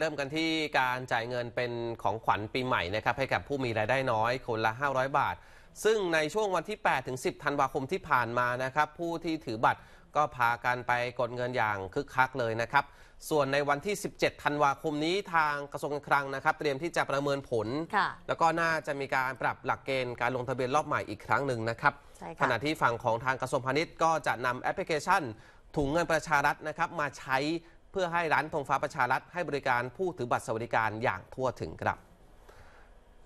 เริ่มกันที่การจ่ายเงินเป็นของขวัญปีใหม่นะครับให้กับผู้มีรายได้น้อยคนละ 500 บาท ซึ่งในช่วงวันที่8ถึง10ธันวาคมที่ผ่านมานะครับผู้ที่ถือบัตรก็พากันไปกดเงินอย่าง คึกคักเลยนะครับ ส่วนในวันที่ 17ธันวาคมนี้ทางกระทรวงการคลังนะครับ เตรียมที่จะประเมินผล แล้วก็น่าจะมีการปรับหลักเกณฑ์การลงทะเบียนรอบใหม่อีกครั้งหนึ่งนะครับขณะที่ฝั่งของทางกระทรวงพาณิชย์ ก็จะนำแอปพลิเคชันถุงเงินประชารัฐนะครับ มาใช้พื่อให้ร้านธงฟ้าประชารัฐ ให้บริการผู้ถือบัตรสวัสดิการอย่างทั่วถึงครับ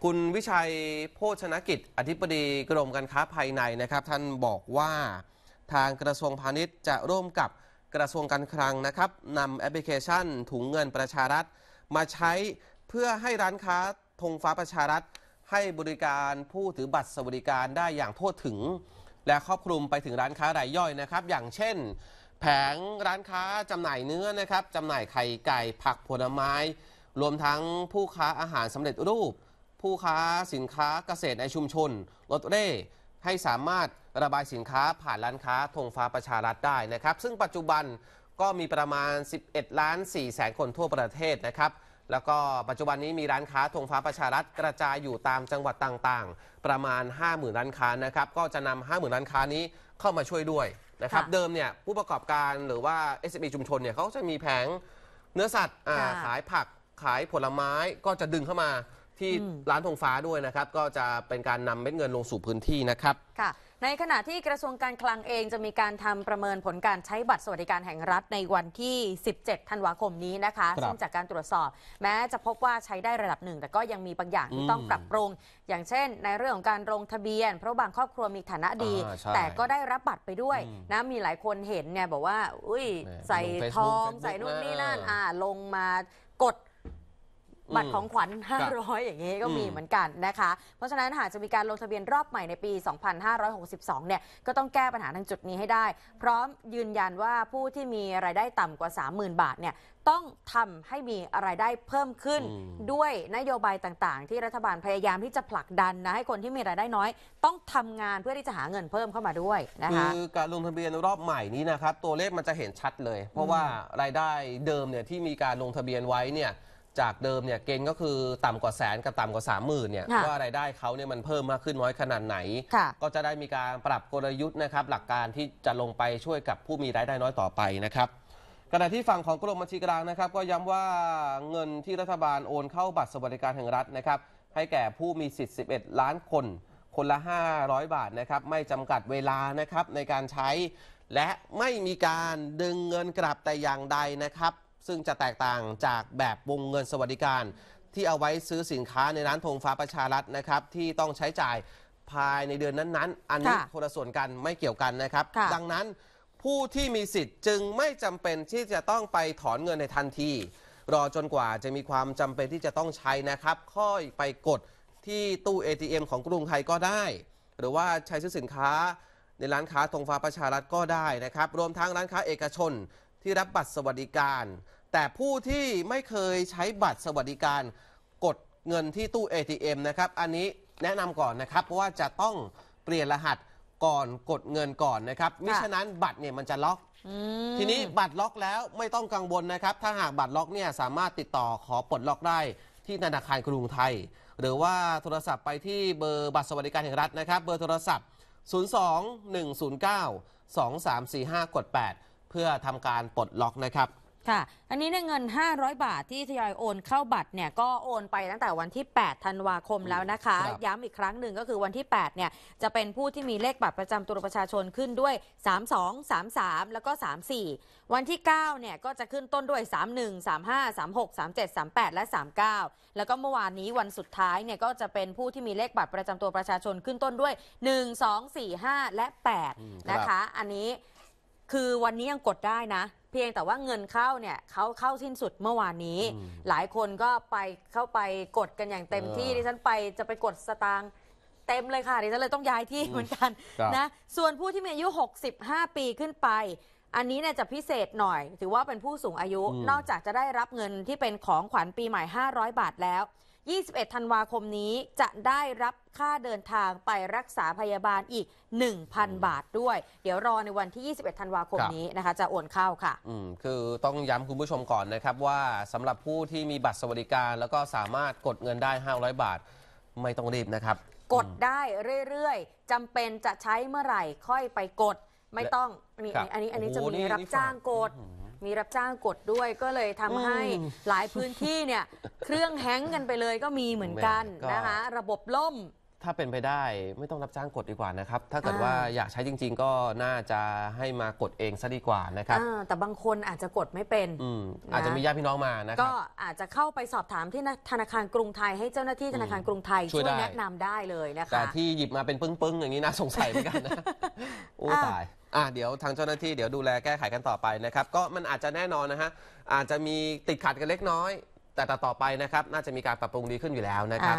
คุณวิชัยโภชนกิจอธิบดีกรมการค้าภายในนะครับ ท่านบอกว่าทางกระทรวงพาณิชย์จะร่วมกับกระทรวงการคลังนะครับนำแอปพลิเคชันถุงเงินประชารัฐ มาใช้เพื่อให้ร้านค้าธงฟ้าประชารัฐ ให้บริการผู้ถือบัตรสวัสดิการได้อย่างทั่วถึง และครอบคลุมไปถึงร้านค้ารายย่อยนะครับ อย่างเช่นแผงร้านค้าจำหน่ายเนื้อนะครับ จำหน่ายไข่ไก่ผักผลไม้ รวมทั้งผู้ค้าอาหารสำเร็จรูป ผู้ค้าสินค้าเกษตรในชุมชนลดเร่ให้สามารถระบายสินค้าผ่านร้านค้า ธงฟ้าประชารัฐได้นะครับ ซึ่งปัจจุบันก็มีประมาณ 11 ล้าน4แสนคนทั่วประเทศนะครับ แล้วก็ปัจจุบันนี้มีร้านค้าธงฟ้าประชารัฐกระจายอยู่ตามจังหวัดต่าง ๆ ประมาณ 50,000 ร้านค้านะครับก็จะนำ 50,000 ร้านค้านี้เข้ามาช่วยด้วยนะครับเดิมเนี่ยผู้ประกอบการหรือว่า s อ e ชุมชนเนี่ยเขาจะมีแผงเนื้อสัตว์ขายผักขายผลไม้ก็จะดึงเข้ามาที่ร้านธงฟ้าด้วยนะครับก็จะเป็นการนำเม็ดเงินลงสู่พื้นที่นะครับค่ะ ในขณะที่กระทรวงการคลังเองจะมีการทำประเมินผลการใช้บัตรสวัสดิการแห่งรัฐในวันที่ 17 ธันวาคมนี้นะคะคซึ่งจากการตรวจสอบ แม้จะพบว่าใช้ได้ระดับหนึ่ง แต่ก็ยังมีบางอย่างที่ต้องปรับปรุงอย่างเช่นในเรื่องของการลงทะเบียน เพราะบางครอบครัวมีฐานะดี แต่ก็ได้รับบัตรไปด้วยนะมีหลายคนเห็นเนี่ยบอกว่า อุ้ย ใส่ทองใส่นู่นนี่นั่นอ่าลงมากดบัตรของขวัญ 500 อย่างนี้ก็มีเหมือนกันนะคะ เพราะฉะนั้นหากจะมีการลงทะเบียนรอบใหม่ในปี 2562 เนี่ย ก็ต้องแก้ปัญหาทางจุดนี้ให้ได้ พร้อมยืนยันว่าผู้ที่มีรายได้ต่ำกว่า 30,000 บาทเนี่ย ต้องทำให้มีรายได้เพิ่มขึ้นด้วยนโยบายต่างๆ ที่รัฐบาลพยายามที่จะผลักดันนะ ให้คนที่มีรายได้น้อย ต้องทำงานเพื่อที่จะหาเงินเพิ่มเข้ามาด้วยนะคะคือการลงทะเบียนรอบใหม่นี้นะครับตัวเลขมันจะเห็นชัดเลย เพราะว่ารายได้เดิมเนี่ยที่มีการลงทะเบียนไว้เนี่ยจากเดิมเนี่ยเกณฑ์ก็คือต่ำกว่าแสนกับต่ำกว่า3 0,000เนี่ยว่ารายได้เขาเนี่ยมันเพิ่มมากขึ้นน้อยขนาดไหน ก็จะได้มีการปรับกลยุทธ์นะครับ หลักการที่จะลงไปช่วยกับผู้มีรายได้น้อยต่อไปนะครับ ขณะที่ฝั่งของกรมบัญชีกลางนะครับก็ย้ำว่าเงินที่รัฐบาลโอนเข้าบัตรสวัสดิการแห่งรัฐนะครับ ให้แก่ผู้มีสิทธิ์11 ล้านคนคนละ 500 บาทนะครับ ไม่จำกัดเวลานะครับในการใช้และไม่มีการดึงเงินกลับแต่อย่างใดนะครับซึ่งจะแตกต่างจากแบบวงเงินสวัสดิการ ที่เอาไว้ซื้อสินค้าในร้านธงฟ้าประชารัฐนะครับ ที่ต้องใช้จ่ายภายในเดือนนั้น ๆ อันนี้คนละส่วนกันไม่เกี่ยวกันนะครับ ดังนั้นผู้ที่มีสิทธิ์จึงไม่จำเป็นที่จะต้องไปถอนเงินในทันที รอจนกว่าจะมีความจำเป็นที่จะต้องใช้นะครับค่อยไปกด ที่ตู้ ATM ของกรุงไทยก็ได้ หรือว่าใช้ซื้อสินค้าในร้านค้าธงฟ้าประชารัฐก็ได้นะครับ รวมทั้งร้านค้าเอกชนที่รับบัตรสวัสดิการ แต่ผู้ที่ไม่เคยใช้บัตรสวัสดิการ กดเงินที่ตู้ ATM นะครับอันนี้แนะนำก่อนนะครับ เพราะว่าจะต้องเปลี่ยนรหัสก่อนกดเงินก่อนนะครับมิฉะนั้นบัตรเนี่ยมันจะล็อกทีนี้บัตรล็อกแล้วไม่ต้องกังวลนะครับ ถ้าหากบัตรล็อกเนี่ยสามารถติดต่อขอปลดล็อกได้ที่ธนาคารกรุงไทย หรือว่าโทรศัพท์ไปที่เบอร์บัตรสวัสดิการแห่งรัฐนะครับ เบอร์โทรศัพท์ 021092345 กด 8เพื่อทำการปลดล็อกนะครับ ค่ะ อันนี้ในเงิน 500 บาทที่ทยอยโอนเข้าบัตรเนี่ย ก็โอนไปตั้งแต่วันที่ 8ธันวาคมแล้วนะคะ ย้ำอีกครั้งหนึ่งก็คือวันที่ 8 เนี่ย จะเป็นผู้ที่มีเลขบัตรประจำตัวประชาชนขึ้นด้วย 32 33 แล้วก็ 34 วันที่ 9 เนี่ยก็จะขึ้นต้นด้วย 31 35 36 37 38 และ 39แล้วก็เมื่อวานนี้วันสุดท้ายเนี่ยก็จะเป็นผู้ที่มีเลขบัตรประจำตัวประชาชนขึ้นต้นด้วย 1 2 4 5และ8นะคะ อันนี้คือวันนี้ยังกดได้นะ เพียงแต่ว่าเงินเข้าเนี่ยเขาเข้าสิ้นสุดเมื่อวานนี้ หลายคนก็ไปเข้าไปกดกันอย่างเต็มที่ดิฉันไปจะไปกดสตางค์เต็มเลยค่ะดิฉันเลยต้องย้ายที่เหมือนกันนะส่วนผู้ที่มีอายุ 65 ปีขึ้นไป อันนี้เนี่ยจะพิเศษหน่อย ถือว่าเป็นผู้สูงอายุอนอกจากจะได้รับเงินที่เป็นของขวัญปีใหม่ 500 บาทแล้ว21 ธันวาคมนี้จะได้รับค่าเดินทางไปรักษาพยาบาลอีก 1,000 บาทด้วย เดี๋ยวรอในวันที่ 21 ธันวาคมนี้นะคะจะโอนเข้าค่ะอืมคือต้องย้ำคุณผู้ชมก่อนนะครับว่าสำหรับผู้ที่มีบัตรสวัสดิการแล้วก็สามารถกดเงินได้ 500 บาทไม่ต้องรีบนะครับ กดได้เรื่อย ๆ จำเป็นจะใช้เมื่อไหร่ค่อยไปกดไม่ต้องนี่อันนี้อันนี้จะมีรับจ้างกดมีรับจ้างกดด้วยก็เลยทำให้หลายพื้นที่เนี่ย เครื่องแฮงกันไปเลยก็มีเหมือนกันกนะคะ ระบบล่ม ถ้าเป็นไปได้ไม่ต้องรับจ้างกดดีกว่านะครับถ้าเกิดว่าอยากใช้จริง ๆ ก็น่าจะให้มากดเองซะดีกว่านะครับแต่บางคนอาจจะกดไม่เป็นออาจจะมีญาติพี่น้องมานะครัก็อาจจะเข้าไปสอบถามที่ธนาคารกรุงไทย ให้เจ้าหน้าที่ธนาคารกรุงไทยช่วยแนะนำได้เลยนะคะแต่ที่หยิบมาเป็นปึ้งๆ อย่างนี้น่าสงสัยเหมือนกันนะโอ้ตายอ่ะเดี๋ยวทางเจ้าหน้าที่เดี๋ยวดูแลแก้ไขกันต่อไปนะครับก็มันอาจจะแน่นอนนะฮะอาจจะมีติดขัดกันเล็กน้อย แต่ต่อไปนะครับน่าจะมีการปรับปรุงดีขึ้นอยู่แล้วนะครับ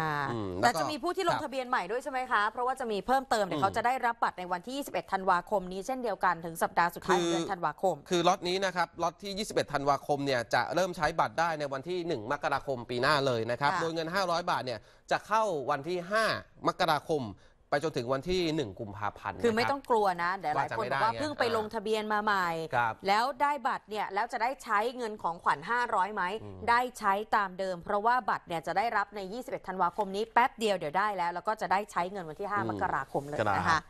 แต่จะมีผู้ที่ลงทะเบียนใหม่ด้วยใช่ไหมคะเพราะว่าจะมีเพิ่มเติมเนี่ยเขาจะได้รับบัตรในวันที่ 21 ธันวาคม นี้เช่นเดียวกันถึงสัปดาห์สุดท้ายเดือนธันวาคมคือล็อตนี้นะครับล็อตที่ 21 ธันวาคมเนี่ยจะเริ่มใช้บัตรได้ในวันที่ 1 มกราคมปีหน้าเลยนะครับโดยเงิน 500 บาทเนี่ยจะเข้าวันที่ 5 มกราคมไปจนถึงวันที่1กุมภาพันธ์คือไม่ต้องกลัวนะเดี๋ยวหลายคนบอกว่าเพิ่งไปลงทะเบียนมาใหม่ แล้วได้บัตรเนี่ยแล้วจะได้ใช้เงินของขวัญ 500 ไหม ได้ใช้ตามเดิม เพราะว่าบัตรเนี่ยจะได้รับใน 21ธันวาคมนี้แป๊บเดียวเดี๋ยวได้แล้ว แล้วก็จะได้ใช้เงินวันที่ 5 มกราคมเลยนะคะ